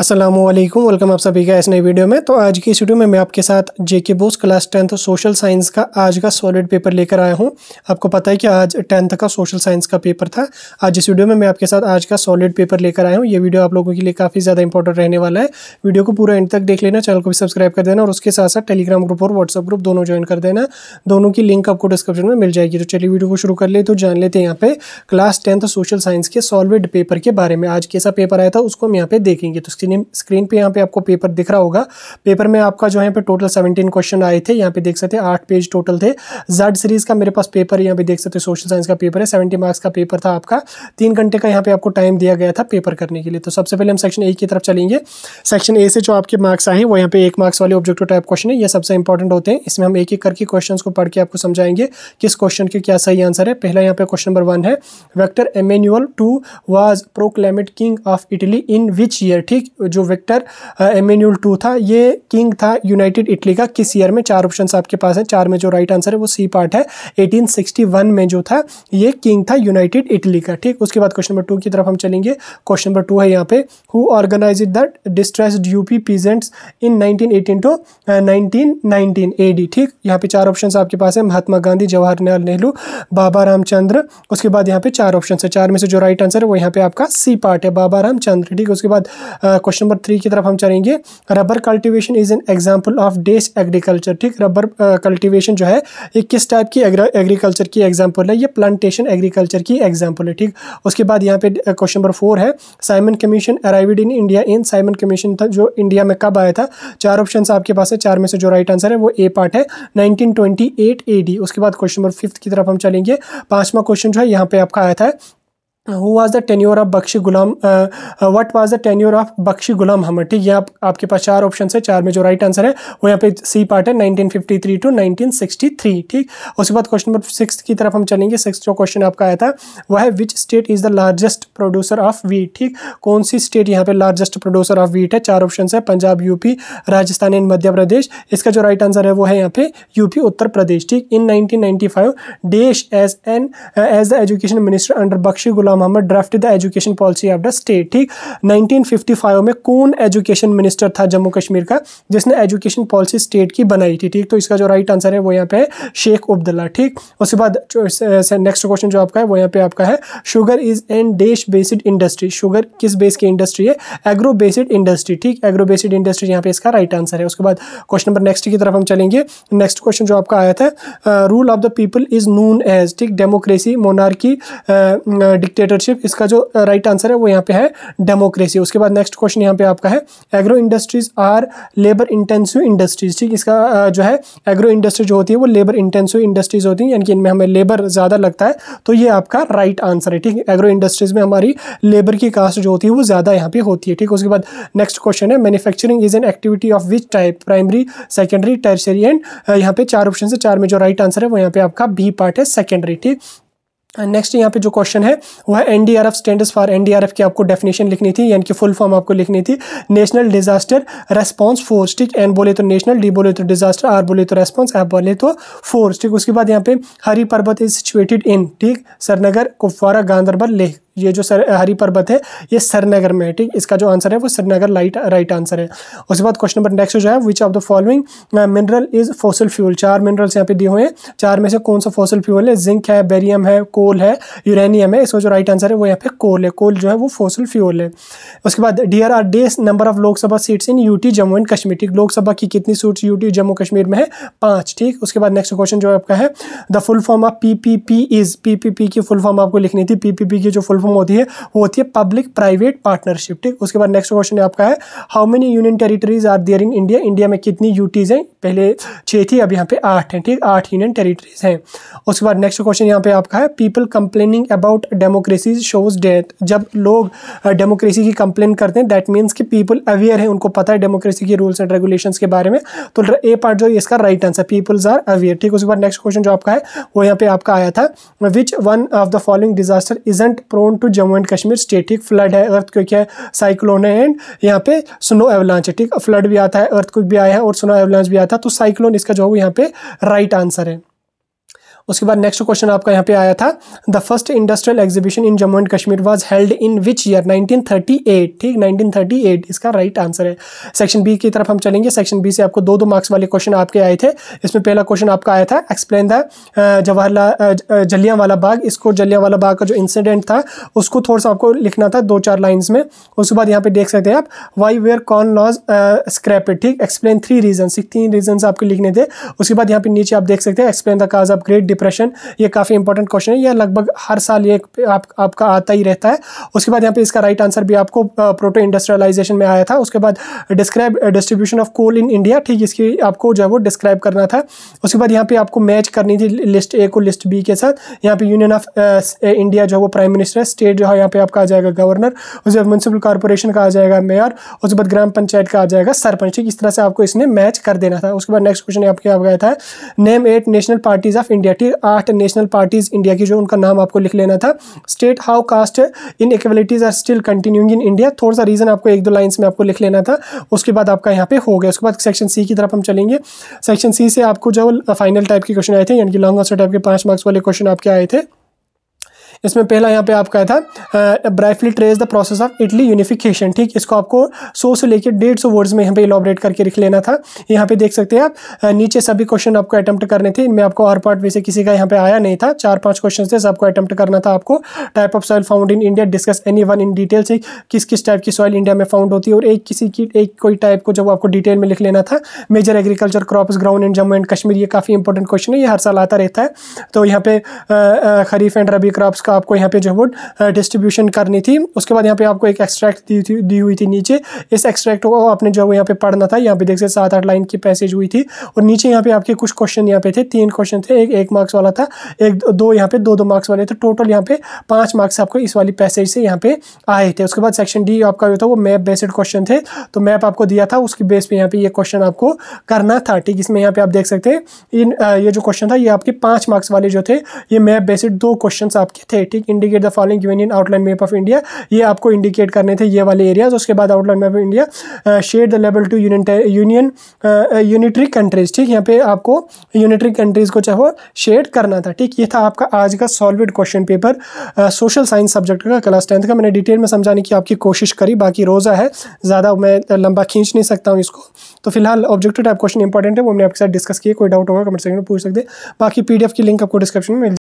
Aslam welcome आप सभी का इस नई वीडियो में तो आज की इस वीडियो में मैं आपके साथ J K BOSE class tenth social science का आज का सॉलिड पेपर लेकर आया हूं आपको पता है कि आज टेंथ का सोशल साइंस का पेपर था आज इस वीडियो में मैं आपके साथ आज का सॉलिड पेपर लेकर आया हूं ये वीडियो आप लोगों के लिए काफ़ी ज़्यादा इंपॉर्टेंट रहने वाला है वीडियो को पूरा एंड तक देख लेना चैनल को भी सब्सक्राइब कर देना और उसके साथ साथ टेलीग्राम ग्रुप और व्हाट्सअप ग्रुप दोनों ज्वाइन कर देना दोनों की लिंक आपको डिस्क्रिप्शन में मिल जाएगी तो चलिए वीडियो को शुरू कर ले तो जान लेते हैं यहाँ पे क्लास टेंथ सोशल साइंस के सॉलिड पेपर के बारे में आज कैसा पेपर आया था उसको हम यहाँ पे देखेंगे तो स्क्रीन स्क्रीन पे यहाँ पे आपको पेपर दिख रहा होगा पेपर में आपका जो है पे टोटल सेवेंटीन क्वेश्चन आए थे यहाँ पे देख सकते आठ पेज टोटल थे जेड सीरीज़ का मेरे पास पेपर यहाँ पे देख सकते सोशल साइंस का पेपर है सेवेंटी मार्क्स का पेपर था आपका तीन घंटे का यहाँ पे आपको टाइम दिया गया था पेपर करने के लिए तो सबसे पहले हम सेक्शन ए की तरफ चलेंगे सेक्शन ए से जो आपके मार्क्स आए हैं वो यहाँ पे एक मार्क्स वाले ऑब्जेक्टिव टाइप क्वेश्चन है ये सबसे इंपॉर्टेंट होते हैं इसमें हम एक एक करके क्वेश्चन को पढ़ के आपको समझाएंगे किस क्वेश्चन के क्या सही आंसर है पहला यहाँ पे क्वेश्चन नंबर वन है Victor Emmanuel two was proclaimed king of Italy in which year ठीक जो विक्टर एमेन्यूल टू था ये किंग था यूनाइटेड इटली का किस ईयर में चार ऑप्शन आपके पास है चार में जो राइट आंसर है वो सी पार्ट है 1861 में जो था ये किंग था यूनाइटेड इटली का ठीक उसके बाद क्वेश्चन नंबर टू की तरफ हम चलेंगे क्वेश्चन नंबर टू है यहाँ पे who organise the distressed UP peasants in eighteen two a AD ठीक यहाँ पे चार ऑप्शन आपके पास है महात्मा गांधी जवाहरलाल नेहरू बाबा रामचंद्र उसके बाद यहाँ पे चार ऑप्शन है चार में से जो राइट आंसर है वो यहाँ पे आपका सी पार्ट है बाबा रामचंद्र ठीक उसके बाद क्वेश्चन नंबर थ्री की तरफ हम चलेंगे rubber cultivation is an example of dash agriculture ठीक रबर कल्टीवेशन जो है ये किस टाइप की एग्रीकल्चर की एग्जाम्पल है ये प्लांटेशन एग्रीकल्चर की एग्जाम्पल है ठीक उसके बाद यहाँ पे क्वेश्चन नंबर फोर है Simon commission arrived in India in Simon commission था जो इंडिया में कब आया था चार ऑप्शन आपके पास है चार में से जो राइट आंसर है वो ए पार्ट है नाइनटीन ट्वेंटी एट उसके बाद क्वेश्चन नंबर फिफ्थ की तरफ हम चलेंगे पांचवा क्वेश्चन जो है यहाँ पे आपका आया था who was the tenure of Bakshi Ghulam what was the tenure of Bakshi Ghulam हमर ठीक है आप, आपके पास चार ऑप्शन है चार में जो राइट आंसर है वो यहाँ पे सी पार्ट है 1953 टू नाइनटीन सिक्सटी थ्री ठीक उसके बाद क्वेश्चन नंबर सिक्स की तरफ हम चलेंगे सिक्स जो क्वेश्चन आपका आया था वह है which state is the largest producer of wheat ठीक कौन सी स्टेट यहाँ पे लार्जेस्ट प्रोड्यूसर ऑफ वीट है चार ऑप्शन है पंजाब यूपी राजस्थान एंड मध्य प्रदेश इसका जो राइट आंसर है वो है यहाँ पे यूपी उत्तर प्रदेश ठीक इन नाइनटीन देश as an as the education minister under Bakshi Ghulam हमें draft the education policy of the state ठीक 1955 में कौन एजुकेशन मिनिस्टर था जम्मू कश्मीर का जिसने एजुकेशन पॉलिसी स्टेट की बनाई थी ठीक तो इसका जो राइट आंसर है वो यहाँ पे है शेख अब्दुल्ला ठीक उसके बाद नेक्स्ट क्वेश्चन जो आपका है वो यहाँ पे आपका है sugar is an dash based industry sugar किस बेस की इंडस्ट्री है एग्रो बेसिड इंडस्ट्री ठीक एग्रो बेसिड इंडस्ट्री यहाँ पे इसका राइट आंसर है उसके बाद क्वेश्चन नंबर नेक्स्ट की तरफ हम चलेंगे नेक्स्ट क्वेश्चन जो आपका आया था rule of the people is known as ठीक डेमोक्रेसी मोनार्की डिक्टेट डिक्टेटरशिप इसका जो राइट आंसर है वो यहाँ पे है डेमोक्रेसी उसके बाद नेक्स्ट क्वेश्चन यहाँ पे आपका है agro industries are labour intensive industries ठीक इसका जो है एग्रो इंडस्ट्री जो होती है वो लेबर इंटेंसिव इंडस्ट्रीज होती है यानी कि इनमें हमें लेबर ज़्यादा लगता है तो ये आपका राइट आंसर है ठीक एग्रो इंडस्ट्रीज में हमारी लेबर की कास्ट जो होती है वो ज़्यादा यहाँ पे होती है ठीक उसके बाद नेक्स्ट क्वेश्चन है manufacturing is an activity of which type primary secondary tertiary and यहाँ पे चार ऑप्शन से चार में जो राइट आंसर है वो यहाँ पे आपका बी पार्ट है सेकेंडरी ठीक नेक्स्ट यहाँ पे जो क्वेश्चन है वह है F stands for N D R F की आपको डेफिनेशन लिखनी थी यानी कि फुल फॉर्म आपको लिखनी थी नेशनल डिजास्टर रेस्पॉन्स फोर्स ठीक एन बोले तो नेशनल डी बोले तो डिजास्टर आर बोले तो रेस्पॉन्स एफ बोले तो फोर्स ठीक उसके बाद यहाँ पे हरी पर्वत इज सिचुएटेड इन ठीक सरनगर कुपवारा गांधरबल लेह ये जो सर हरी पर्वत है ये सरनगर में है ठीक इसका जो आंसर है वो सरनगर लाइट राइट आंसर है उसके बाद क्वेश्चन नंबर नेक्स्ट जो है which of the following mineral is fossil fuel चार मिनरल्स यहाँ पे दिए हुए हैं चार में से कौन सा फोसल फ्यूल है जिंक है बेरियम है कोल है यूरेनियम है इसका जो राइट आंसर है वो यहाँ पे कोल है कोल जो है वो फोसल फ्यूल है उसके बाद डी आर आर डेस number of Lok Sabha seats in UT Jammu and Kashmir ठीक लोकसभा की कितनी सीट्स यूटी जम्मू कश्मीर में है पाँच ठीक उसके बाद नेक्स्ट क्वेश्चन जो आपका है the full form of P P P is P P P की फुल फॉर्म आपको लिखनी थी पी पी पी की जो फुल फॉर्म होती है वो होती है पब्लिक प्राइवेट पार्टनरशिप ठीक उसके बाद नेक्स्ट क्वेश्चन आपका है how many union territories are there in India India में कितनी यूटीज़ हैं पहले छः थी अब यहाँ पे आठ हैं ठीक आठ यूनियन टेरिटरीज हैं उसके बाद नेक्स्ट क्वेश्चन यहाँ पे आपका है people complaining about democracies shows that जब लोग डेमोक्रेसी की कंप्लेन करते हैं दैट मीन्स कि पीपल अवेयर है उनको पता है डेमोक्रेसी के रूल्स एंड रेगुलेशन के बारे में तो ए पार्ट जो इसका right answer peoples are aware ठीक उसके बाद नेक्स्ट क्वेश्चन जो आपका है वो यहाँ पे आपका आया था which one of the following disaster isn't prone prone to Jammu and Kashmir state ठीक फ्लड है अर्थ क्योंकि साइक्लोन है एंड यहाँ पे स्नो एवलांच है ठीक फ्लड भी आता है अर्थ क्विक भी आया है और स्नो एवलांच भी आता है तो साइक्लोन इसका जो है यहाँ पे राइट आंसर है उसके बाद नेक्स्ट क्वेश्चन आपका यहाँ पे आया था the first industrial exhibition in Jammu and Kashmir was held in which year 1938 ठीक 1938 इसका राइट right आंसर है सेक्शन बी की तरफ हम चलेंगे सेक्शन बी से आपको दो दो मार्क्स वाले क्वेश्चन आपके आए थे इसमें पहला क्वेश्चन आपका आया था एक्सप्लेन द जवाहरलाल जलिया वाला बाग इसको जलिया वाला बाग का जो इंसिडेंट था उसको थोड़ा सा आपको लिखना था दो चार लाइन्स में उसके बाद यहाँ पे देख सकते हैं आप why were corn laws scrap ठीक एक्सप्लेन थ्री रीजन तीन रीजन आपके लिखने थे उसके बाद यहाँ पे नीचे आप देख सकते हैं explain the cause of great depression ये काफ़ी इंपॉर्टेंट क्वेश्चन है यह लगभग हर साल ये आप, आपका आता ही रहता है उसके बाद यहाँ पे इसका राइट आंसर भी आपको प्रोटो इंडस्ट्रियलाइजेशन में आया था उसके बाद describe distribution of coal in India ठीक इसकी आपको जो है वो डिस्क्राइब करना था उसके बाद यहाँ पर आपको मैच करनी थी लिस्ट ए को लिस्ट बी के साथ यहाँ पर यूनियन ऑफ इंडिया जो है वो प्राइम मिनिस्टर है स्टेट जो है यहाँ पर आपका आ जाएगा गवर्नर उसके बाद म्यूनसिपल कॉरपोरेशन का आ जाएगा मेयर उसके बाद ग्राम पंचायत का आ जाएगा सरपंच ठीक इस तरह से आपको इसने मैच कर देना था उसके बाद नेक्स्ट क्वेश्चन आपके आप गया था name eight national parties of India की आठ नेशनल पार्टीज इंडिया की जो उनका नाम आपको लिख लेना था state how caste inequalities are still continuing in India थोड़ा सा रीजन आपको एक दो लाइन्स में आपको लिख लेना था उसके बाद आपका यहाँ पे हो गया उसके बाद सेक्शन सी की तरफ हम चलेंगे सेक्शन सी से आपको जो फाइनल टाइप के क्वेश्चन आए थे यानी कि लॉन्ग आंसर टाइप के पाँच मार्क्स वाले क्वेश्चन आपके आए थे इसमें पहला यहाँ पे आपका आया था briefly trace the process of Italy unification ठीक इसको आपको सौ से लेकर डेढ़ सौ वर्ड्स में यहाँ पे इलाबरेट करके लिख लेना था यहाँ पे देख सकते हैं आप नीचे सभी क्वेश्चन आपको अटैम्प्ट करने थे इनमें आपको हर पार्ट वैसे किसी का यहाँ पे आया नहीं था चार पाँच क्वेश्चन थे सबको अटैम्प्ट करना था आपको type of soil found in India discuss any one in detail से किस किस टाइप की सॉइल इंडिया में फाउंड होती है और एक किसी की एक कोई टाइप को जब आपको डिटेल में लिख लेना था major agriculture crops grown and Jammu and Kashmir ये काफ़ी इंपॉर्टेंट क्वेश्चन है ये हर साल आता रहता है तो यहाँ पे खरीफ एंड रबी क्रॉप्स का आपको यहाँ पे जो है वो डिस्ट्रीब्यूशन करनी थी उसके बाद यहाँ पे आपको एक एक्सट्रैक्ट दी थी दी हुई थी नीचे इस एक्सट्रैक्ट को आपने जो है यहाँ पे पढ़ना था यहाँ पे देख सकते सात आठ लाइन की पैसेज हुई थी और नीचे यहाँ पे आपके कुछ क्वेश्चन यहाँ पे थे तीन क्वेश्चन थे एक एक मार्क्स वाला था एक दो यहाँ पे दो दो मार्क्स वाले थे टोटल यहाँ पे पाँच मार्क्स आपको इस वाली पैसेज से यहाँ पे आए थे उसके बाद सेक्शन डी आपका जो था वो मैप बेस्ड क्वेश्चन थे तो मैप आपको दिया था उसके बेस पर यहाँ पे ये क्वेश्चन आपको करना था ठीक इसमें यहाँ पे आप देख सकते हैं ये जो क्वेश्चन था ये आपके पाँच मार्क्स वाले जो थे ये मैप बेस्ड दो क्वेश्चन आपके थे ठीक indicate the following given in outline map of India ये आपको इंडिकेट करने थे ये वाले एरियाज उसके बाद outline map of India shade the level two union union unitary countries ठीक यहाँ पे आपको यूनिटरी कंट्रीज को चाहे शेड करना था ठीक ये था आपका आज का solved question paper social science subject का क्लास टेंथ का मैंने डिटेल में समझाने की आपकी कोशिश करी बाकी रोज़ा है ज़्यादा मैं लंबा खींच नहीं सकता हूँ इसको तो फिलहाल ऑब्जेक्टिव टाइप क्वेश्चन इंपॉर्टेंट है वो मैंने आपके साथ डिस्कस किए कोई डाउट होगा कमेंट सेक्शन में पूछ सकते बाकी पीडीएफ की लिंक आपको डिस्क्रिप्शन में मिल